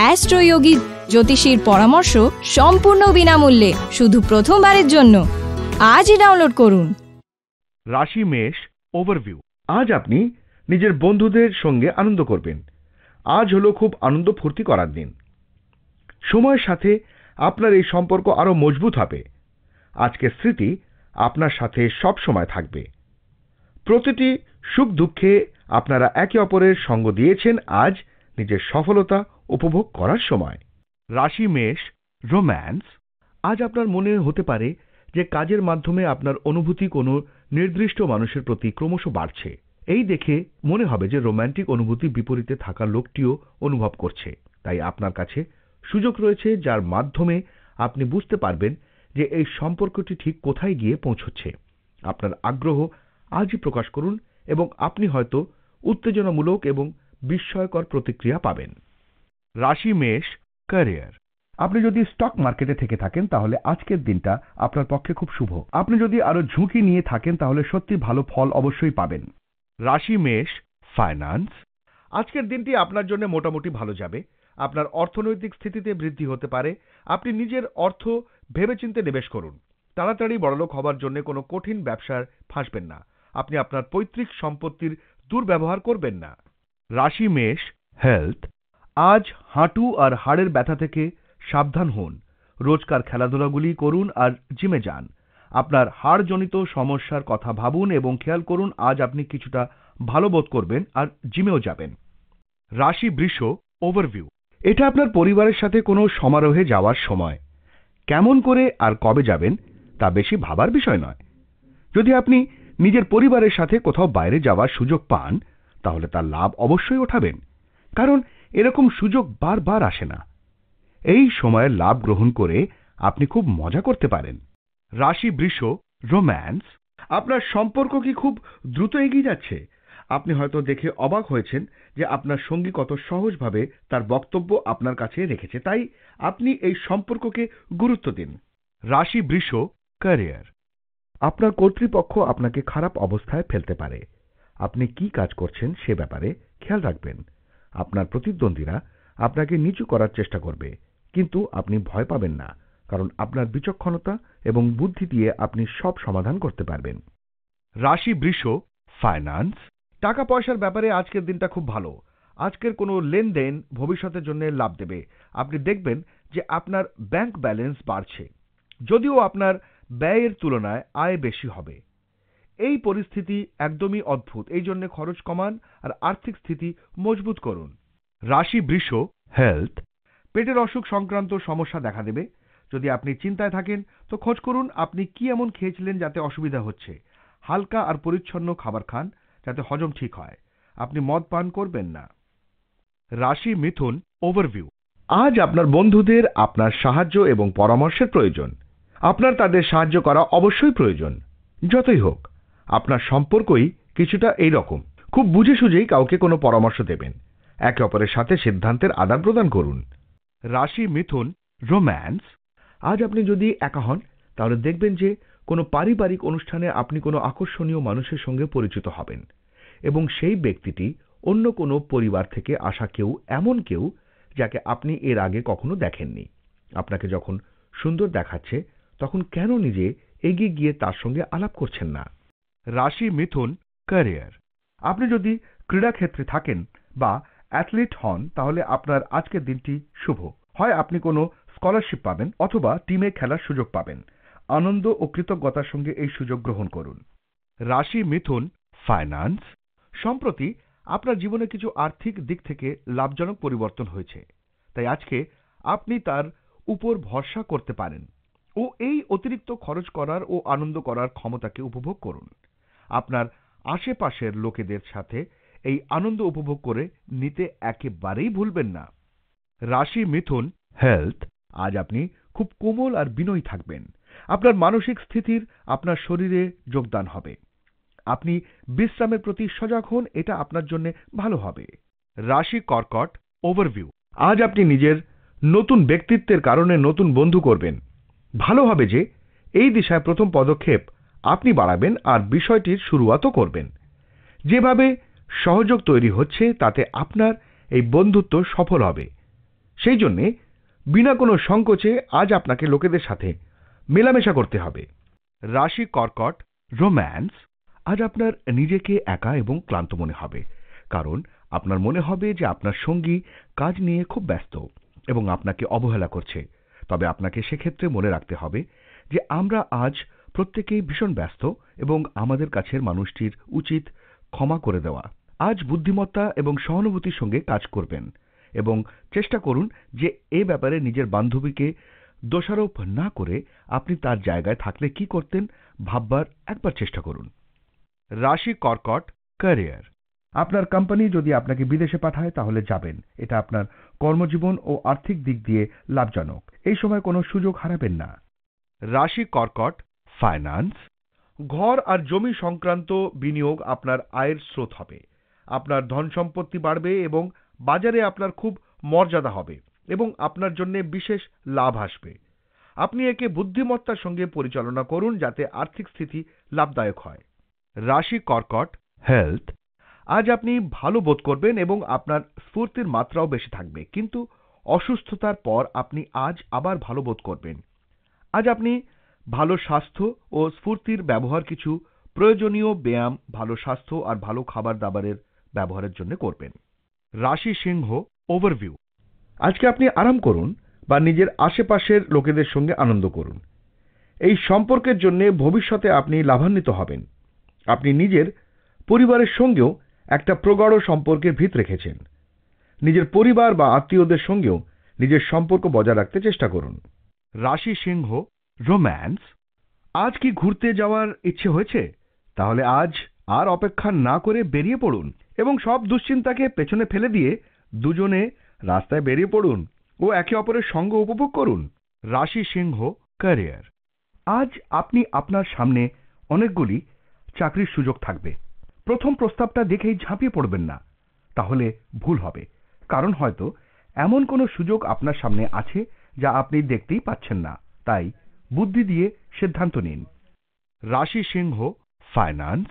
অ্যাস্ট্রোয়োগী জ্যোতিষীর পরামর্শ সম্পূর্ণ বিনামূল্যে শুধু প্রথমবারের জন্য আজই ডাউনলোড করুন রাশি মেষ ওভারভিউ আজ আপনি নিজের বন্ধুদের সঙ্গে আনন্দ করবেন আজ হলো খুব আনন্দ ফুর্তি করার দিন সময়ের সাথে আপনার এই সম্পর্ক আরও মজবুত হবে আজকের স্মৃতি আপনার সাথে সব সময় থাকবে প্রতিটি সুখ দুঃখে আপনারা একে অপরের সঙ্গ দিয়েছেন আজ নিজের সফলতা উপভোগ করার সময় রাশি মেষ রোম্যান্স আজ আপনার মনে হতে পারে যে কাজের মাধ্যমে আপনার অনুভূতি কোনো নির্দিষ্ট মানুষের প্রতি ক্রমশ বাড়ছে এই দেখে মনে হবে যে রোম্যান্টিক অনুভূতি বিপরীতে থাকা লোকটিও অনুভব করছে তাই আপনার কাছে সুযোগ রয়েছে যার মাধ্যমে আপনি বুঝতে পারবেন যে এই সম্পর্কটি ঠিক কোথায় গিয়ে পৌঁছচ্ছে আপনার আগ্রহ আজই প্রকাশ করুন এবং আপনি হয়তো উত্তেজনামূলক এবং বিস্ময়কর প্রতিক্রিয়া পাবেন রাশি মেষ ক্যারিয়ার আপনি যদি স্টক মার্কেটে থেকে থাকেন তাহলে আজকের দিনটা আপনার পক্ষে খুব শুভ আপনি যদি আরো ঝুঁকি নিয়ে থাকেন তাহলে সত্যি ভালো ফল অবশ্যই পাবেন রাশি মেষ ফাইন্যান্স আজকের দিনটি আপনার জন্য মোটামুটি ভালো যাবে আপনার অর্থনৈতিক স্থিতিতে বৃদ্ধি হতে পারে আপনি নিজের অর্থ ভেবেচিন্তে নিবেশ করুন তাড়াতাড়ি বড়লোক হবার জন্য কোনো কঠিন ব্যবসার ফাঁসবেন না আপনি আপনার পৈতৃক সম্পত্তির দুর্ব্যবহার করবেন না রাশি মেষ হেলথ আজ হাঁটু আর হাড়ের ব্যথা থেকে সাবধান হন রোজকার খেলাধুলাগুলি করুন আর জিমে যান আপনার হাড়জনিত সমস্যার কথা ভাবুন এবং খেয়াল করুন আজ আপনি কিছুটা ভালো বোধ করবেন আর জিমেও যাবেন রাশি বৃষ ওভারভিউ এটা আপনার পরিবারের সাথে কোনো সমারোহে যাওয়ার সময় কেমন করে আর কবে যাবেন তা বেশি ভাবার বিষয় নয় যদি আপনি নিজের পরিবারের সাথে কোথাও বাইরে যাওয়ার সুযোগ পান তাহলে তার লাভ অবশ্যই ওঠাবেন কারণ এরকম সুযোগ বারবার আসে না এই সময়ের লাভ গ্রহণ করে আপনি খুব মজা করতে পারেন রাশি বৃষ রোম্যান্স আপনার সম্পর্ক কি খুব দ্রুত এগিয়ে যাচ্ছে আপনি হয়তো দেখে অবাক হয়েছেন যে আপনার সঙ্গী কত সহজভাবে তার বক্তব্য আপনার কাছে রেখেছে তাই আপনি এই সম্পর্ককে গুরুত্ব দিন রাশি বৃষ ক্যারিয়ার আপনার কর্তৃপক্ষ আপনাকে খারাপ অবস্থায় ফেলতে পারে আপনি কি কাজ করছেন সে ব্যাপারে খেয়াল রাখবেন আপনার প্রতিদ্বন্দ্বীরা আপনাকে নিচু করার চেষ্টা করবে কিন্তু আপনি ভয় পাবেন না কারণ আপনার বিচক্ষণতা এবং বুদ্ধি দিয়ে আপনি সব সমাধান করতে পারবেন রাশি বৃষ ফাইন্যান্স টাকা পয়সার ব্যাপারে আজকের দিনটা খুব ভালো আজকের কোনো লেনদেন ভবিষ্যতের জন্য লাভ দেবে আপনি দেখবেন যে আপনার ব্যাংক ব্যালেন্স বাড়ছে যদিও আপনার ব্যয়ের তুলনায় আয় বেশি হবে এই পরিস্থিতি একদমই অদ্ভুত এই জন্য খরচ কমান আর আর্থিক স্থিতি মজবুত করুন রাশি বৃষ হেলথ পেটের অসুখ সংক্রান্ত সমস্যা দেখা দেবে যদি আপনি চিন্তায় থাকেন তো খোঁজ করুন আপনি কি এমন খেয়েছিলেন যাতে অসুবিধা হচ্ছে হালকা আর পরিচ্ছন্ন খাবার খান যাতে হজম ঠিক হয় আপনি মদ পান করবেন না রাশি মিথুন ওভারভিউ আজ আপনার বন্ধুদের আপনার সাহায্য এবং পরামর্শের প্রয়োজন আপনার তাদের সাহায্য করা অবশ্যই প্রয়োজন যতই হোক আপনার সম্পর্কই কিছুটা এই রকম খুব বুঝে সুঝেই কাউকে কোনো পরামর্শ দেবেন একে অপরের সাথে সিদ্ধান্তের আদান প্রদান করুন রাশি মিথুন রোম্যান্স আজ আপনি যদি একা হন তাহলে দেখবেন যে কোনো পারিবারিক অনুষ্ঠানে আপনি কোনো আকর্ষণীয় মানুষের সঙ্গে পরিচিত হবেন এবং সেই ব্যক্তিটি অন্য কোনো পরিবার থেকে আসা কেউ এমন কেউ যাকে আপনি এর আগে কখনো দেখেননি আপনাকে যখন সুন্দর দেখাচ্ছে তখন কেন নিজে এগিয়ে গিয়ে তার সঙ্গে আলাপ করছেন না রাশি মিথুন ক্যারিয়ার আপনি যদি ক্রীড়াক্ষেত্রে থাকেন বা অ্যাথলিট হন তাহলে আপনার আজকের দিনটি শুভ হয় আপনি কোনো স্কলারশিপ পাবেন অথবা টিমে খেলার সুযোগ পাবেন আনন্দ ও কৃতজ্ঞতার সঙ্গে এই সুযোগ গ্রহণ করুন রাশি মিথুন ফাইন্যান্স সম্প্রতি আপনার জীবনে কিছু আর্থিক দিক থেকে লাভজনক পরিবর্তন হয়েছে তাই আজকে আপনি তার উপর ভরসা করতে পারেন ও এই অতিরিক্ত খরচ করার ও আনন্দ করার ক্ষমতাকে উপভোগ করুন আপনার আশেপাশের লোকেদের সাথে এই আনন্দ উপভোগ করে নিতে একেবারেই ভুলবেন না রাশি মিথুন হেলথ আজ আপনি খুব কোমল আর বিনয়ী থাকবেন আপনার মানসিক স্থিতির আপনার শরীরে যোগদান হবে আপনি বিশ্রামের প্রতি সজাগ হন এটা আপনার জন্য ভালো হবে রাশি কর্কট ওভারভিউ আজ আপনি নিজের নতুন ব্যক্তিত্বের কারণে নতুন বন্ধু করবেন ভালো হবে যে এই দিশায় প্রথম পদক্ষেপ আপনি বাড়াবেন আর বিষয়টির শুরুয়াতও করবেন যেভাবে সহযোগ তৈরি হচ্ছে তাতে আপনার এই বন্ধুত্ব সফল হবে সেই জন্যে বিনা কোনো সংকোচে আজ আপনাকে লোকেদের সাথে মেলামেশা করতে হবে রাশি কর্কট রোম্যান্স আজ আপনার নিজেকে একা এবং ক্লান্ত মনে হবে কারণ আপনার মনে হবে যে আপনার সঙ্গী কাজ নিয়ে খুব ব্যস্ত এবং আপনাকে অবহেলা করছে তবে আপনাকে সেক্ষেত্রে মনে রাখতে হবে যে আমরা আজ প্রত্যেকেই ভীষণ ব্যস্ত এবং আমাদের কাছের মানুষটির উচিত ক্ষমা করে দেওয়া আজ বুদ্ধিমত্তা এবং সহানুভূতির সঙ্গে কাজ করবেন এবং চেষ্টা করুন যে এ ব্যাপারে নিজের বান্ধবীকে দোষারোপ না করে আপনি তার জায়গায় থাকলে কি করতেন ভাববার একবার চেষ্টা করুন রাশি কর্কট ক্যারিয়ার আপনার কোম্পানি যদি আপনাকে বিদেশে পাঠায় তাহলে যাবেন এটা আপনার কর্মজীবন ও আর্থিক দিক দিয়ে লাভজনক এই সময় কোনো সুযোগ হারাবেন না রাশি কর্কট ফাইন্যান্স ঘর আর জমি সংক্রান্ত বিনিয়োগ আপনার আয়ের স্রোত হবে আপনার ধন সম্পত্তি বাড়বে এবং বাজারে আপনার খুব মর্যাদা হবে এবং আপনার জন্য বিশেষ লাভ আসবে আপনি একে বুদ্ধিমত্তার সঙ্গে পরিচালনা করুন যাতে আর্থিক স্থিতি লাভদায়ক হয় রাশি কর্কট হেলথ আজ আপনি ভালো বোধ করবেন এবং আপনার স্ফূর্তির মাত্রাও বেশি থাকবে কিন্তু অসুস্থতার পর আপনি আজ আবার ভালো বোধ করবেন আজ আপনি ভালো স্বাস্থ্য ও স্ফূর্তির ব্যবহার কিছু প্রয়োজনীয় ব্যায়াম ভালো স্বাস্থ্য আর ভালো খাবার দাবারের ব্যবহারের জন্য করবেন রাশি সিংহ ওভারভিউ আজকে আপনি আরাম করুন বা নিজের আশেপাশের লোকেদের সঙ্গে আনন্দ করুন এই সম্পর্কের জন্য ভবিষ্যতে আপনি লাভান্বিত হবেন আপনি নিজের পরিবারের সঙ্গেও একটা প্রগাঢ় সম্পর্কের ভিত রেখেছেন নিজের পরিবার বা আত্মীয়দের সঙ্গেও নিজের সম্পর্ক বজায় রাখতে চেষ্টা করুন রাশি সিংহ রোম্যান্স আজ কি ঘুরতে যাওয়ার ইচ্ছে হয়েছে তাহলে আজ আর অপেক্ষা না করে বেরিয়ে পড়ুন এবং সব দুশ্চিন্তাকে পেছনে ফেলে দিয়ে দুজনে রাস্তায় বেরিয়ে পড়ুন ও একে অপরের সঙ্গ উপভোগ করুন রাশি সিংহ ক্যারিয়ার আজ আপনি আপনার সামনে অনেকগুলি চাকরির সুযোগ থাকবে প্রথম প্রস্তাবটা দেখেই ঝাঁপিয়ে পড়বেন না তাহলে ভুল হবে কারণ হয়তো এমন কোনো সুযোগ আপনার সামনে আছে যা আপনি দেখতেই পাচ্ছেন না তাই বুদ্ধি দিয়ে সিদ্ধান্ত নিন রাশি সিংহ ফাইন্যান্স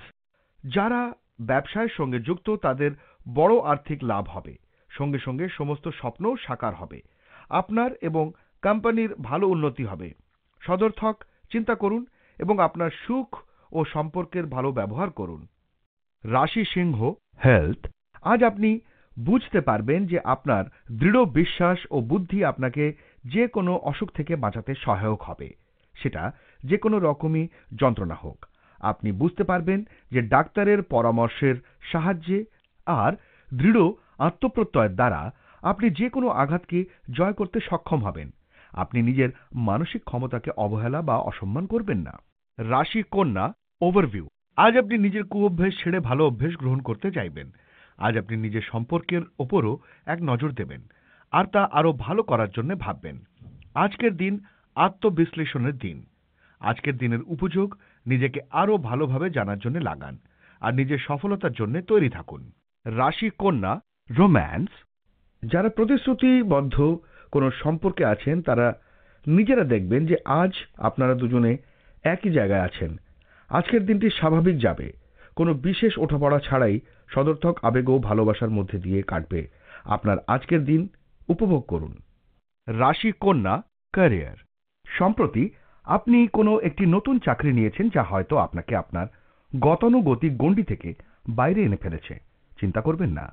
যারা ব্যবসায়ের সঙ্গে যুক্ত তাদের বড় আর্থিক লাভ হবে সঙ্গে সঙ্গে সমস্ত স্বপ্ন সাকার হবে আপনার এবং কোম্পানির ভালো উন্নতি হবে সদর্থক চিন্তা করুন এবং আপনার সুখ ও সম্পর্কের ভালো ব্যবহার করুন রাশি সিংহ হেলথ আজ আপনি বুঝতে পারবেন যে আপনার দৃঢ় বিশ্বাস ও বুদ্ধি আপনাকে যে কোনো অসুখ থেকে বাঁচাতে সহায়ক হবে সেটা যে কোনো রকমই যন্ত্রণা হোক আপনি বুঝতে পারবেন যে ডাক্তারের পরামর্শের সাহায্যে আর দৃঢ় আত্মপ্রত্যয়ের দ্বারা আপনি যে কোনো আঘাতকে জয় করতে সক্ষম হবেন আপনি নিজের মানসিক ক্ষমতাকে অবহেলা বা অসম্মান করবেন না রাশি কন্যা ওভারভিউ আজ আপনি নিজের কুঅভ্যেস ছেড়ে ভালো অভ্যেস গ্রহণ করতে চাইবেন আজ আপনি নিজের সম্পর্কের ওপরও এক নজর দেবেন আর তা আরও ভালো করার জন্য ভাববেন আজকের দিন আত্মবিশ্লেষণের দিন আজকের দিনের উপযোগ নিজেকে আরও ভালোভাবে জানার জন্য লাগান আর নিজের সফলতার জন্য তৈরি থাকুন রাশি কন্যা রোম্যান্স যারা প্রতিশ্রুতিবদ্ধ কোনো সম্পর্কে আছেন তারা নিজেরা দেখবেন যে আজ আপনারা দুজনে একই জায়গায় আছেন আজকের দিনটি স্বাভাবিক যাবে কোনো বিশেষ ওঠাপড়া ছাড়াই সদর্থক আবেগ ও ভালোবাসার মধ্যে দিয়ে কাটবে আপনার আজকের দিন উপভোগ করুন রাশি কন্যা ক্যারিয়ার সম্প্রতি আপনি কোনো একটি নতুন চাকরি নিয়েছেন যা হয়তো আপনাকে আপনার গতানুগতিক গণ্ডি থেকে বাইরে এনে ফেলেছে চিন্তা করবেন না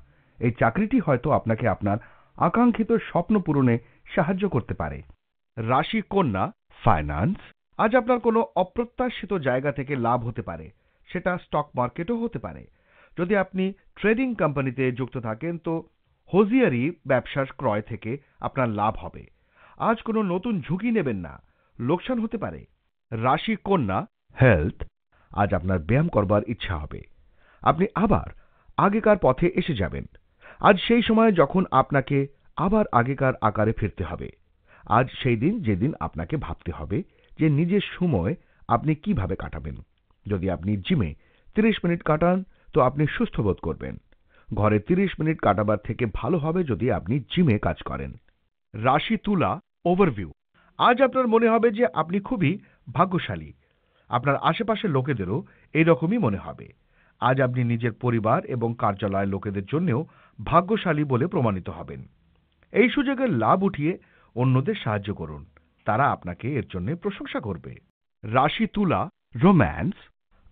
এই চাকরিটি হয়তো আপনাকে আপনার আকাঙ্ক্ষিত স্বপ্ন পূরণে সাহায্য করতে পারে রাশি কন্যা ফাইন্যান্স আজ আপনার কোনো অপ্রত্যাশিত জায়গা থেকে লাভ হতে পারে সেটা স্টক মার্কেটও হতে পারে যদি আপনি ট্রেডিং কোম্পানিতে যুক্ত থাকেন তো হোজিয়ারি ব্যবসার ক্রয় থেকে আপনার লাভ হবে আজ কোনো নতুন ঝুঁকি নেবেন না লোকসান হতে পারে রাশি কন্যা হেলথ আজ আপনার ব্যায়াম করবার ইচ্ছা হবে আপনি আবার আগেকার পথে এসে যাবেন আজ সেই সময় যখন আপনাকে আবার আগেকার আকারে ফিরতে হবে আজ সেই দিন যেদিন আপনাকে ভাবতে হবে যে নিজের সময় আপনি কিভাবে কাটাবেন যদি আপনি জিমে 30 মিনিট কাটান তো আপনি সুস্থ বোধ করবেন ঘরে 30 মিনিট কাটাবার থেকে ভালো হবে যদি আপনি জিমে কাজ করেন রাশি তুলা ওভারভিউ আজ আপনার মনে হবে যে আপনি খুবই ভাগ্যশালী আপনার আশেপাশের লোকেদেরও এরকমই মনে হবে আজ আপনি নিজের পরিবার এবং কার্যালয়ের লোকেদের জন্যও ভাগ্যশালী বলে প্রমাণিত হবেন এই সুযোগের লাভ উঠিয়ে অন্যদের সাহায্য করুন তারা আপনাকে এর জন্য প্রশংসা করবে রাশি তুলা রোম্যান্স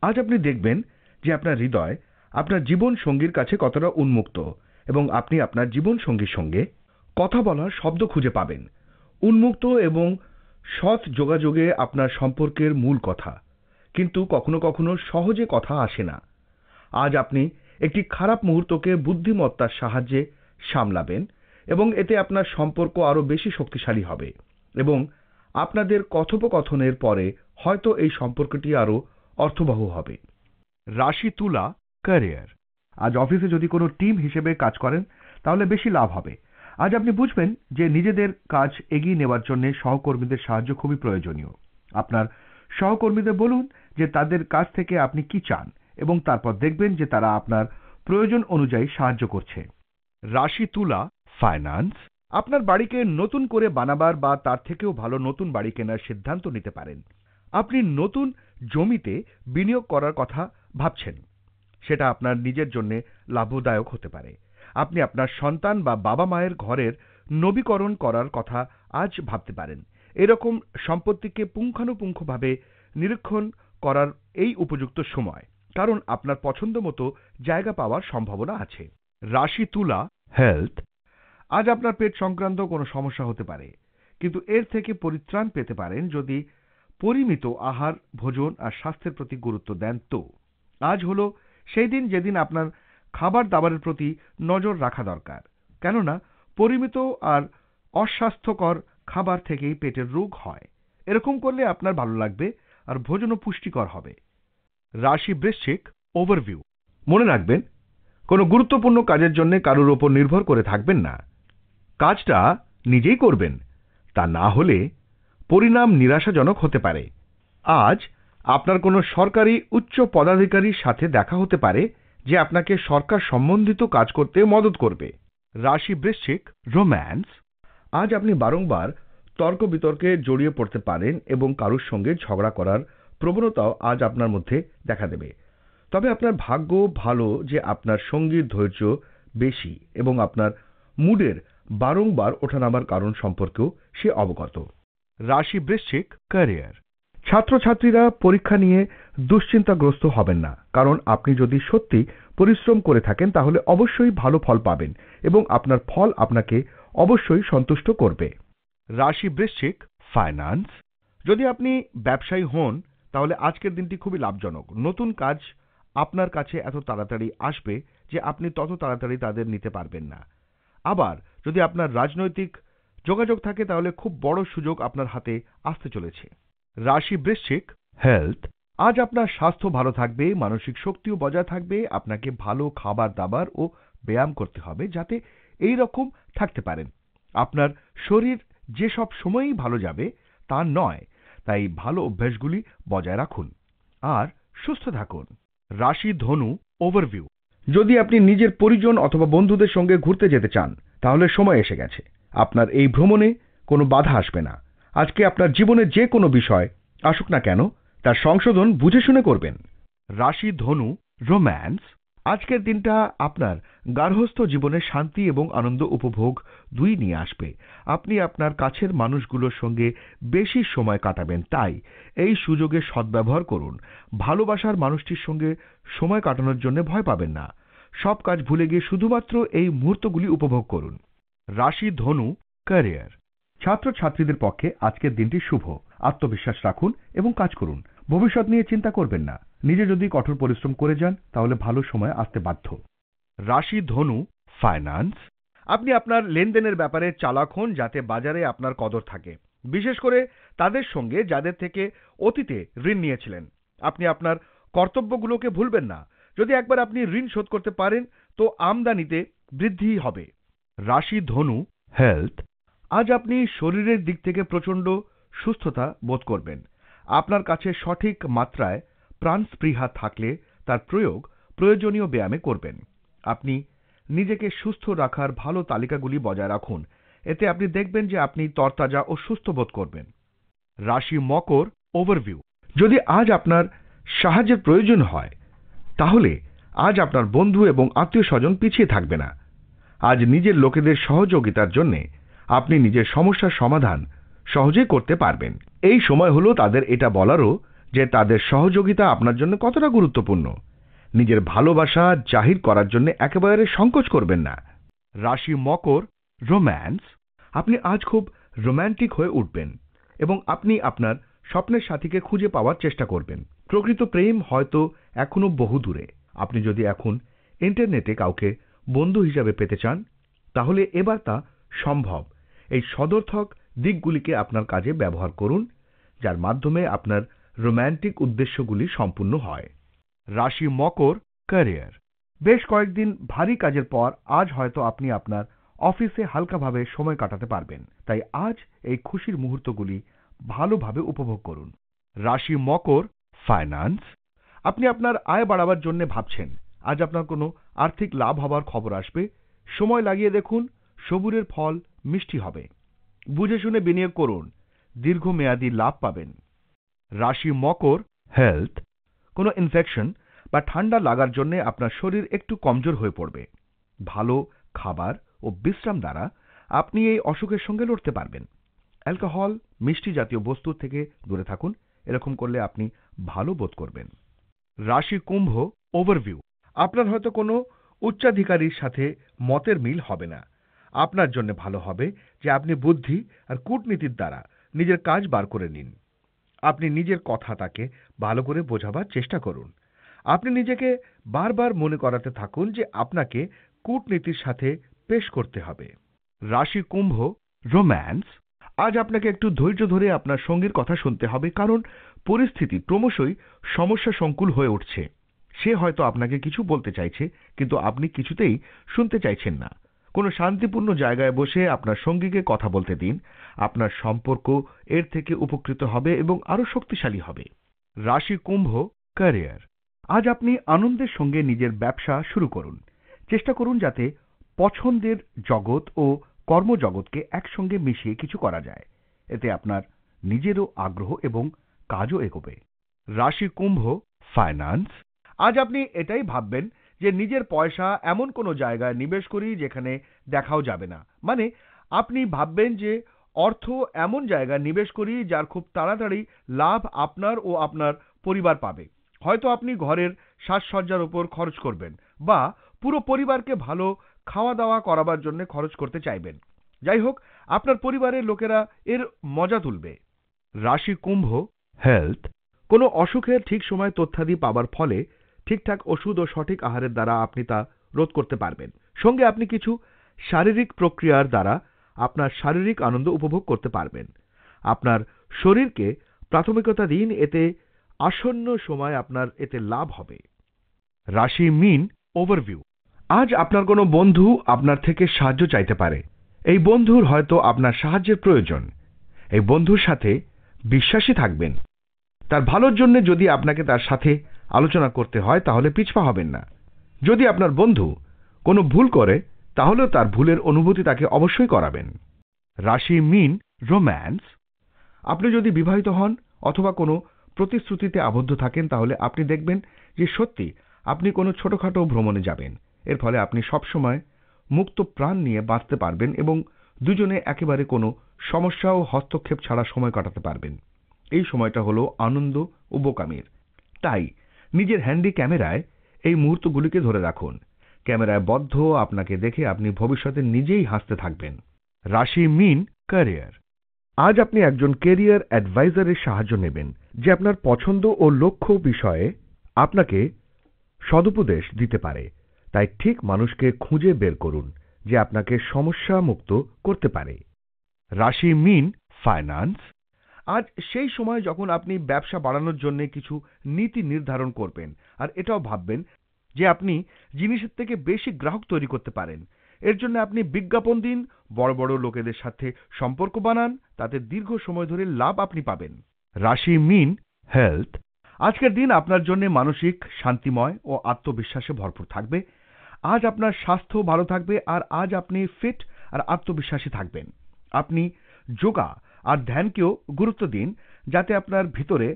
আজ আপনি দেখবেন যে আপনার হৃদয় আপনার জীবন সঙ্গীর কাছে কতটা উন্মুক্ত এবং আপনি আপনার জীবন সঙ্গীর সঙ্গে কথা বলার শব্দ খুঁজে পাবেন উন্মুক্ত এবং সৎ যোগাযোগে আপনার সম্পর্কের মূল কথা কিন্তু কখনো কখনো সহজে কথা আসে না আজ আপনি একটি খারাপ মুহূর্তকে বুদ্ধিমত্তার সাহায্যে সামলাবেন এবং এতে আপনার সম্পর্ক আরও বেশি শক্তিশালী হবে এবং আপনাদের কথোপকথনের পরে হয়তো এই সম্পর্কটি আরও অর্থবহ হবে রাশি তুলা ক্যারিয়ার আজ অফিসে যদি কোনো টিম হিসেবে কাজ করেন তাহলে বেশি লাভ হবে আজ আপনি বুঝবেন যে নিজেদের কাজ এগিয়ে নেওয়ার জন্য সহকর্মীদের সাহায্য খুবই প্রয়োজনীয় আপনার সহকর্মীদের বলুন যে তাদের কাছ থেকে আপনি কি চান এবং তারপর দেখবেন যে তারা আপনার প্রয়োজন অনুযায়ী সাহায্য করছে রাশি তুলা ফাইন্যান্স আপনার বাড়িকে নতুন করে বানাবার বা তার থেকেও ভালো নতুন বাড়ি কেনার সিদ্ধান্ত নিতে পারেন আপনি নতুন জমিতে বিনিয়োগ করার কথা ভাবছেন সেটা আপনার নিজের জন্য লাভদায়ক হতে পারে আপনি আপনার সন্তান বা বাবা মায়ের ঘরের নবীকরণ করার কথা আজ ভাবতে পারেন এরকম সম্পত্তিকে পুঙ্খানুপুঙ্খভাবে নিরীক্ষণ করার এই উপযুক্ত সময় কারণ আপনার পছন্দ মতো জায়গা পাওয়ার সম্ভাবনা আছে রাশি তুলা হেলথ আজ আপনার পেট সংক্রান্ত কোনো সমস্যা হতে পারে কিন্তু এর থেকে পরিত্রাণ পেতে পারেন যদি পরিমিত আহার ভোজন আর স্বাস্থ্যের প্রতি গুরুত্ব দেন তো আজ হলো সেই দিন যেদিন আপনার খাবার দাবারের প্রতি নজর রাখা দরকার কেননা পরিমিত আর অস্বাস্থ্যকর খাবার থেকেই পেটের রোগ হয় এরকম করলে আপনার ভালো লাগবে আর ভোজনও পুষ্টিকর হবে রাশি বৃশ্চিক ওভারভিউ মনে রাখবেন কোনো গুরুত্বপূর্ণ কাজের জন্য কারোর ওপর নির্ভর করে থাকবেন না কাজটা নিজেই করবেন তা না হলে পরিণাম নিরাশাজনক হতে পারে আজ আপনার কোনো সরকারি উচ্চ পদাধিকারীর সাথে দেখা হতে পারে যে আপনাকে সরকার সম্বন্ধিত কাজ করতে মদত করবে রাশি বৃশ্চিক রোম্যান্স আজ আপনি বারংবার তর্ক বিতর্কে জড়িয়ে পড়তে পারেন এবং কারুর সঙ্গে ঝগড়া করার প্রবণতাও আজ আপনার মধ্যে দেখা দেবে তবে আপনার ভাগ্য ভালো যে আপনার সঙ্গীর ধৈর্য বেশি এবং আপনার মুডের বারংবার ওঠানামার কারণ সম্পর্কেও সে অবগত রাশি বৃশ্চিক ক্যারিয়ার ছাত্রছাত্রীরা পরীক্ষা নিয়ে দুশ্চিন্তাগ্রস্ত হবেন না কারণ আপনি যদি সত্যি পরিশ্রম করে থাকেন তাহলে অবশ্যই ভালো ফল পাবেন এবং আপনার ফল আপনাকে অবশ্যই সন্তুষ্ট করবে রাশি বৃশ্চিক ফাইন্যান্স যদি আপনি ব্যবসায়ী হন তাহলে আজকের দিনটি খুবই লাভজনক নতুন কাজ আপনার কাছে এত তাড়াতাড়ি আসবে যে আপনি তত তাড়াতাড়ি তাদের নিতে পারবেন না আবার যদি আপনার রাজনৈতিক যোগাযোগ থাকে তাহলে খুব বড় সুযোগ আপনার হাতে আসতে চলেছে রাশি বৃশ্চিক হেলথ আজ আপনার স্বাস্থ্য ভালো থাকবে মানসিক শক্তিও বজায় থাকবে আপনাকে ভালো খাবার দাবার ও ব্যায়াম করতে হবে যাতে এই রকম থাকতে পারেন আপনার শরীর যে সব সময়েই ভালো যাবে তা নয় তাই ভালো অভ্যাসগুলি বজায় রাখুন আর সুস্থ থাকুন রাশি ধনু ওভারভিউ যদি আপনি নিজের পরিজন অথবা বন্ধুদের সঙ্গে ঘুরতে যেতে চান তাহলে সময় এসে গেছে আপনার এই ভ্রমণে কোনো বাধা আসবে না আজকে আপনার জীবনের যে কোনো বিষয় আসুক না কেন তার সংশোধন বুঝে শুনে করবেন রাশি ধনু রোম্যান্স আজকের দিনটা আপনার গার্হস্থ জীবনে শান্তি এবং আনন্দ উপভোগ দুই নিয়ে আসবে আপনি আপনার কাছের মানুষগুলোর সঙ্গে বেশি সময় কাটাবেন তাই এই সুযোগে সদ্ব্যবহার করুন ভালোবাসার মানুষটির সঙ্গে সময় কাটানোর জন্য ভয় পাবেন না সব কাজ ভুলে গিয়ে শুধুমাত্র এই মুহূর্তগুলি উপভোগ করুন রাশি ধনু ক্যারিয়ার ছাত্র ছাত্রীদের পক্ষে আজকের দিনটি শুভ আত্মবিশ্বাস রাখুন এবং কাজ করুন ভবিষ্যৎ নিয়ে চিন্তা করবেন না নিজে যদি কঠোর পরিশ্রম করে যান তাহলে ভালো সময় আসতে বাধ্য রাশি ধনু ফাইন্যান্স আপনি আপনার লেনদেনের ব্যাপারে চালাক হন যাতে বাজারে আপনার কদর থাকে বিশেষ করে তাদের সঙ্গে যাদের থেকে অতীতে ঋণ নিয়েছিলেন আপনি আপনার কর্তব্যগুলোকে ভুলবেন না যদি একবার আপনি ঋণ শোধ করতে পারেন তো আমদানিতে বৃদ্ধি হবে রাশি ধনু হেলথ আজ আপনি শরীরের দিক থেকে প্রচণ্ড সুস্থতা বোধ করবেন আপনার কাছে সঠিক মাত্রায় প্রাণস্পৃহা থাকলে তার প্রয়োগ প্রয়োজনীয় ব্যায়ামে করবেন আপনি নিজেকে সুস্থ রাখার ভালো তালিকাগুলি বজায় রাখুন এতে আপনি দেখবেন যে আপনি তরতাজা ও সুস্থ বোধ করবেন রাশি মকর ওভারভিউ যদি আজ আপনার সাহায্যের প্রয়োজন হয় তাহলে আজ আপনার বন্ধু এবং আত্মীয় স্বজন পিছিয়ে থাকবে না আজ নিজের লোকেদের সহযোগিতার জন্যে আপনি নিজের সমস্যার সমাধান সহজেই করতে পারবেন এই সময় হলো তাদের এটা বলারও যে তাদের সহযোগিতা আপনার জন্য কতটা গুরুত্বপূর্ণ নিজের ভালোবাসা জাহির করার জন্য একেবারে সংকোচ করবেন না রাশি মকর রোম্যান্স আপনি আজ খুব রোম্যান্টিক হয়ে উঠবেন এবং আপনি আপনার স্বপ্নের সাথীকে খুঁজে পাওয়ার চেষ্টা করবেন প্রকৃত প্রেম হয়তো এখনও বহু দূরে আপনি যদি এখন ইন্টারনেটে কাউকে বন্ধু হিসাবে পেতে চান তাহলে এবার তা সম্ভব এই সদর্থক দিকগুলিকে আপনার কাজে ব্যবহার করুন যার মাধ্যমে আপনার রোম্যান্টিক উদ্দেশ্যগুলি সম্পূর্ণ হয় রাশি মকর ক্যারিয়ার বেশ কয়েকদিন ভারী কাজের পর আজ হয়তো আপনি আপনার অফিসে হালকাভাবে সময় কাটাতে পারবেন তাই আজ এই খুশির মুহূর্তগুলি ভালোভাবে উপভোগ করুন রাশি মকর ফাইন্যান্স আপনি আপনার আয় বাড়াবার জন্য ভাবছেন আজ আপনার কোনো আর্থিক লাভ হবার খবর আসবে সময় লাগিয়ে দেখুন সবুরের ফল মিষ্টি হবে বুঝে শুনে বিনিয়োগ করুন দীর্ঘমেয়াদী লাভ পাবেন রাশি মকর হেলথ কোনো ইনফেকশন বা ঠান্ডা লাগার জন্য আপনার শরীর একটু কমজোর হয়ে পড়বে ভালো খাবার ও বিশ্রাম দ্বারা আপনি এই অসুখের সঙ্গে লড়তে পারবেন অ্যালকোহল মিষ্টি জাতীয় বস্তু থেকে দূরে থাকুন এরকম করলে আপনি ভালো বোধ করবেন রাশি কুম্ভ ওভারভিউ আপনার হয়তো কোনো উচ্চাধিকারীর সাথে মতের মিল হবে না আপনার জন্য ভালো হবে যে আপনি বুদ্ধি আর কূটনীতির দ্বারা নিজের কাজ বার করে নিন আপনি নিজের কথা তাকে ভালো করে বোঝাবার চেষ্টা করুন আপনি নিজেকে বারবার মনে করাতে থাকুন যে আপনাকে কূটনীতির সাথে পেশ করতে হবে রাশি কুম্ভ রোম্যান্স আজ আপনাকে একটু ধৈর্য ধরে আপনার সঙ্গীর কথা শুনতে হবে কারণ পরিস্থিতি ক্রমশই সমস্যা সংকুল হয়ে উঠছে সে হয়তো আপনাকে কিছু বলতে চাইছে কিন্তু আপনি কিছুতেই শুনতে চাইছেন না কোনো শান্তিপূর্ণ জায়গায় বসে আপনার সঙ্গীকে কথা বলতে দিন আপনার সম্পর্ক এর থেকে উপকৃত হবে এবং আরও শক্তিশালী হবে রাশি কুম্ভ ক্যারিয়ার আজ আপনি আনন্দের সঙ্গে নিজের ব্যবসা শুরু করুন চেষ্টা করুন যাতে পছন্দের জগৎ ও কর্মজগৎকে একসঙ্গে মিশিয়ে কিছু করা যায় এতে আপনার নিজেরও আগ্রহ এবং কাজও এগোবে রাশি কুম্ভ ফাইন্যান্স আজ আপনি এটাই ভাববেন যে নিজের পয়সা এমন কোনো জায়গায় নিবেশ করি যেখানে দেখাও যাবে না মানে আপনি ভাববেন যে অর্থ এমন জায়গায় নিবেশ করি যার খুব তাড়াতাড়ি লাভ আপনার ও আপনার পরিবার পাবে হয়তো আপনি ঘরের সাজসজ্জার উপর খরচ করবেন বা পুরো পরিবারকে ভালো খাওয়া দাওয়া করাবার জন্য খরচ করতে চাইবেন যাই হোক আপনার পরিবারের লোকেরা এর মজা তুলবে রাশি কুম্ভ হেলথ কোনো অসুখের ঠিক সময় তথ্যাদি পাবার ফলে ঠিকঠাক ওষুধ ও সঠিক আহারের দ্বারা আপনি তা রোধ করতে পারবেন সঙ্গে আপনি কিছু শারীরিক প্রক্রিয়ার দ্বারা আপনার শারীরিক আনন্দ উপভোগ করতে পারবেন আপনার শরীরকে প্রাথমিকতা দিন এতে আসন্ন সময় আপনার এতে লাভ হবে রাশি মিন ওভারভিউ আজ আপনার কোনো বন্ধু আপনার থেকে সাহায্য চাইতে পারে এই বন্ধুর হয়তো আপনার সাহায্যের প্রয়োজন এই বন্ধুর সাথে বিশ্বাসী থাকবেন তার ভালোর জন্য যদি আপনাকে তার সাথে আলোচনা করতে হয় তাহলে পিছপা হবেন না যদি আপনার বন্ধু কোনো ভুল করে তাহলেও তার ভুলের অনুভূতি তাকে অবশ্যই করাবেন রাশি মিন রোম্যান্স আপনি যদি বিবাহিত হন অথবা কোনো প্রতিশ্রুতিতে আবদ্ধ থাকেন তাহলে আপনি দেখবেন যে সত্যি আপনি কোনো ছোটখাটো ভ্রমণে যাবেন এর ফলে আপনি সবসময় মুক্ত প্রাণ নিয়ে বাঁচতে পারবেন এবং দুজনে একেবারে কোনো সমস্যা ও হস্তক্ষেপ ছাড়া সময় কাটাতে পারবেন এই সময়টা হল আনন্দ ও বোকামির তাই নিজের হ্যান্ডি ক্যামেরায় এই মুহূর্তগুলিকে ধরে রাখুন ক্যামেরায় বদ্ধ আপনাকে দেখে আপনি ভবিষ্যতে নিজেই হাসতে থাকবেন রাশি মিন ক্যারিয়ার আজ আপনি একজন কেরিয়ার অ্যাডভাইজারের সাহায্য নেবেন যে আপনার পছন্দ ও লক্ষ্য বিষয়ে আপনাকে সদুপদেশ দিতে পারে তাই ঠিক মানুষকে খুঁজে বের করুন যে আপনাকে সমস্যা মুক্ত করতে পারে রাশি মিন ফাইন্যান্স আজ সেই সময় যখন আপনি ব্যবসা বাড়ানোর জন্য কিছু নীতি নির্ধারণ করবেন আর এটাও ভাববেন যে আপনি জিনিসের থেকে বেশি গ্রাহক তৈরি করতে পারেন এর জন্য আপনি বিজ্ঞাপন দিন বড় বড় লোকেদের সাথে সম্পর্ক বানান তাতে দীর্ঘ সময় ধরে লাভ আপনি পাবেন রাশি মিন হেলথ আজকের দিন আপনার জন্য মানসিক শান্তিময় ও আত্মবিশ্বাসে ভরপুর থাকবে আজ আপনার স্বাস্থ্য ভালো থাকবে আর আজ আপনি ফিট আর আত্মবিশ্বাসী থাকবেন আপনি যোগা আর ধ্যানকেও গুরুত্ব দিন যাতে আপনার ভিতরে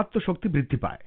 আত্মশক্তি বৃদ্ধি পায়